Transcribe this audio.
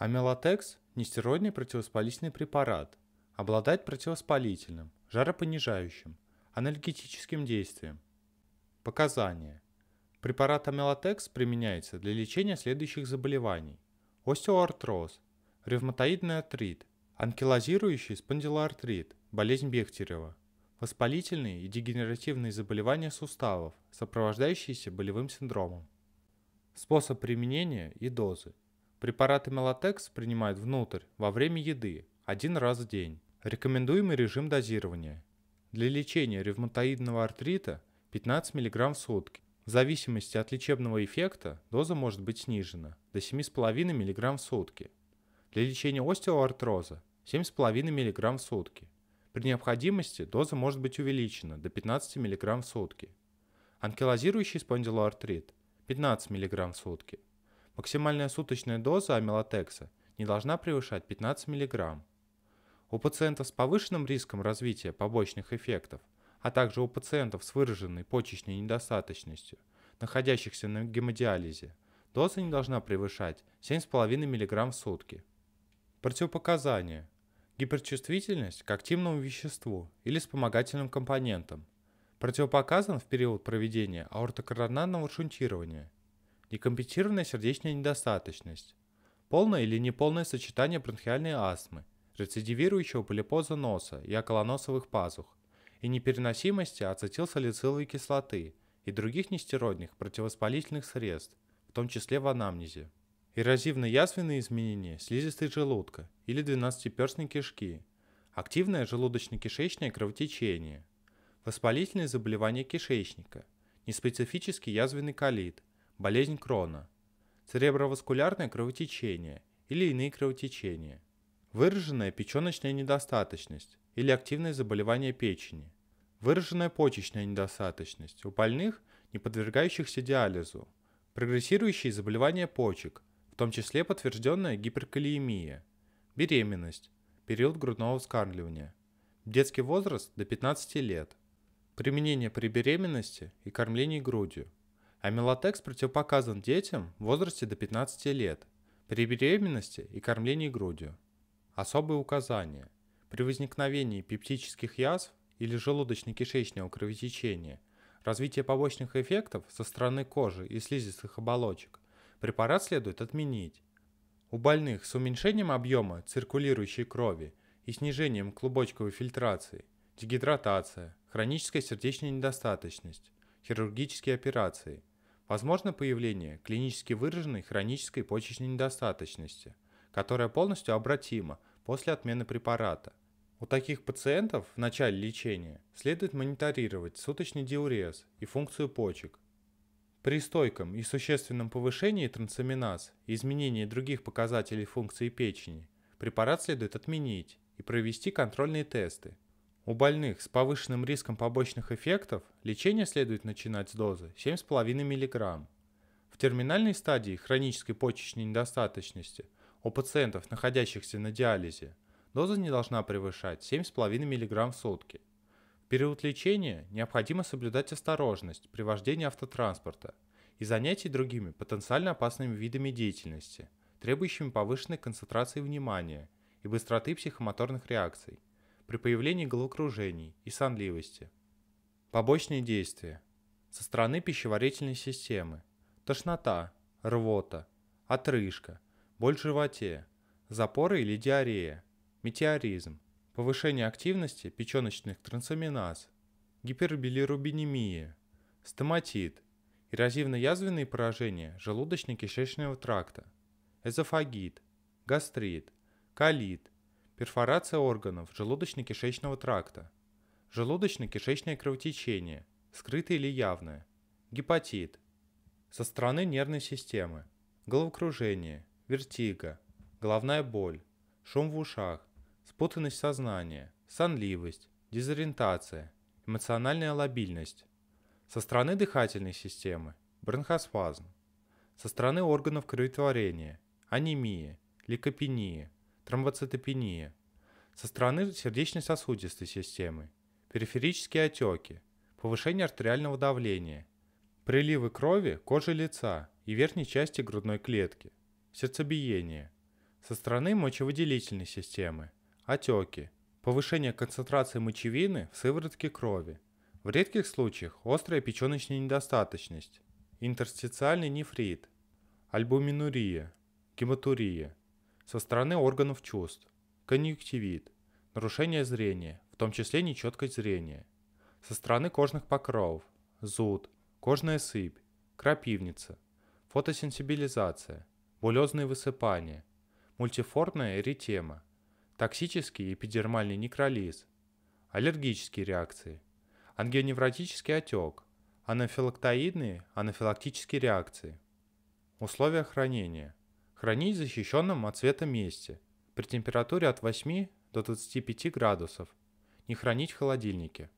Амелотекс – нестероидный противовоспалительный препарат. Обладает противоспалительным, жаропонижающим, анальгетическим действием. Показания. Препарат амелотекс применяется для лечения следующих заболеваний. Остеоартроз, ревматоидный артрит, анкилозирующий спондилоартрит, болезнь Бехтерева, воспалительные и дегенеративные заболевания суставов, сопровождающиеся болевым синдромом. Способ применения и дозы. Препараты Мелатекс принимают внутрь, во время еды, один раз в день. Рекомендуемый режим дозирования. Для лечения ревматоидного артрита 15 мг в сутки. В зависимости от лечебного эффекта доза может быть снижена до 7,5 мг в сутки. Для лечения остеоартроза 7,5 мг в сутки. При необходимости доза может быть увеличена до 15 мг в сутки. Анкилозирующий спондилоартрит 15 мг в сутки – Максимальная суточная доза амилотекса не должна превышать 15 мг. У пациентов с повышенным риском развития побочных эффектов, а также у пациентов с выраженной почечной недостаточностью, находящихся на гемодиализе, доза не должна превышать 7,5 мг в сутки. Противопоказания. Гиперчувствительность к активному веществу или вспомогательным компонентам. Противопоказан в период проведения аортокоронарного шунтирования – некомпенсированная сердечная недостаточность, полное или неполное сочетание бронхиальной астмы, рецидивирующего полипоза носа и околоносовых пазух, и непереносимости ацетилсалициловой кислоты и других нестероидных противовоспалительных средств, в том числе в анамнезе. Эрозивно-язвенные изменения слизистой желудка или двенадцатиперстной кишки, активное желудочно-кишечное кровотечение, воспалительные заболевания кишечника, неспецифический язвенный колит, болезнь Крона, цереброваскулярное кровотечение или иные кровотечения, выраженная печеночная недостаточность или активное заболевание печени, выраженная почечная недостаточность у больных, не подвергающихся диализу, прогрессирующие заболевания почек, в том числе подтвержденная гиперкалиемия, беременность, период грудного вскармливания, детский возраст до 15 лет, применение при беременности и кормлении грудью – Амилотекс противопоказан детям в возрасте до 15 лет при беременности и кормлении грудью. Особые указания. При возникновении пептических язв или желудочно-кишечного кровотечения, развитие побочных эффектов со стороны кожи и слизистых оболочек, препарат следует отменить. У больных с уменьшением объема циркулирующей крови и снижением клубочковой фильтрации, дегидратация, хроническая сердечная недостаточность, хирургические операции – Возможно появление клинически выраженной хронической почечной недостаточности, которая полностью обратима после отмены препарата. У таких пациентов в начале лечения следует мониторировать суточный диурез и функцию почек. При стойком и существенном повышении трансаминаз и изменении других показателей функции печени препарат следует отменить и провести контрольные тесты, у больных с повышенным риском побочных эффектов лечение следует начинать с дозы 7,5 мг. В терминальной стадии хронической почечной недостаточности у пациентов, находящихся на диализе, доза не должна превышать 7,5 мг в сутки. В период лечения необходимо соблюдать осторожность при вождении автотранспорта и занятий другими потенциально опасными видами деятельности, требующими повышенной концентрации внимания и быстроты психомоторных реакций при появлении головокружений и сонливости. Побочные действия. Со стороны пищеварительной системы. Тошнота, рвота, отрыжка, боль в животе, запоры или диарея, метеоризм, повышение активности печеночных трансаминаз, гипербилирубинемия, стоматит, эрозивно-язвенные поражения желудочно-кишечного тракта, эзофагит, гастрит, колит, перфорация органов желудочно-кишечного тракта, желудочно-кишечное кровотечение, скрытое или явное, гепатит, со стороны нервной системы, головокружение, вертиго, головная боль, шум в ушах, спутанность сознания, сонливость, дезориентация, эмоциональная лобильность, со стороны дыхательной системы, бронхоспазм, со стороны органов кроветворения, анемия, лейкопения – тромбоцитопения, со стороны сердечно-сосудистой системы, периферические отеки, повышение артериального давления, приливы крови кожи лица и верхней части грудной клетки, сердцебиение, со стороны мочевыделительной системы, отеки, повышение концентрации мочевины в сыворотке крови, в редких случаях острая печеночная недостаточность, интерстициальный нефрит, альбуминурия, гематурия – со стороны органов чувств, конъюнктивит, нарушение зрения, в том числе нечеткость зрения, со стороны кожных покровов, зуд, кожная сыпь, крапивница, фотосенсибилизация, булезные высыпания, мультиформная эритема, токсический эпидермальный некролиз, аллергические реакции, ангионевротический отек, анафилактоидные анафилактические реакции. Условия хранения – Хранить в защищенном от света месте при температуре от 8 до 25 градусов. Не хранить в холодильнике.